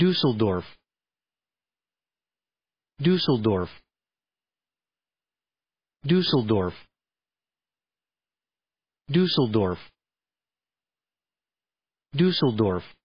Düsseldorf Düsseldorf Düsseldorf Düsseldorf Düsseldorf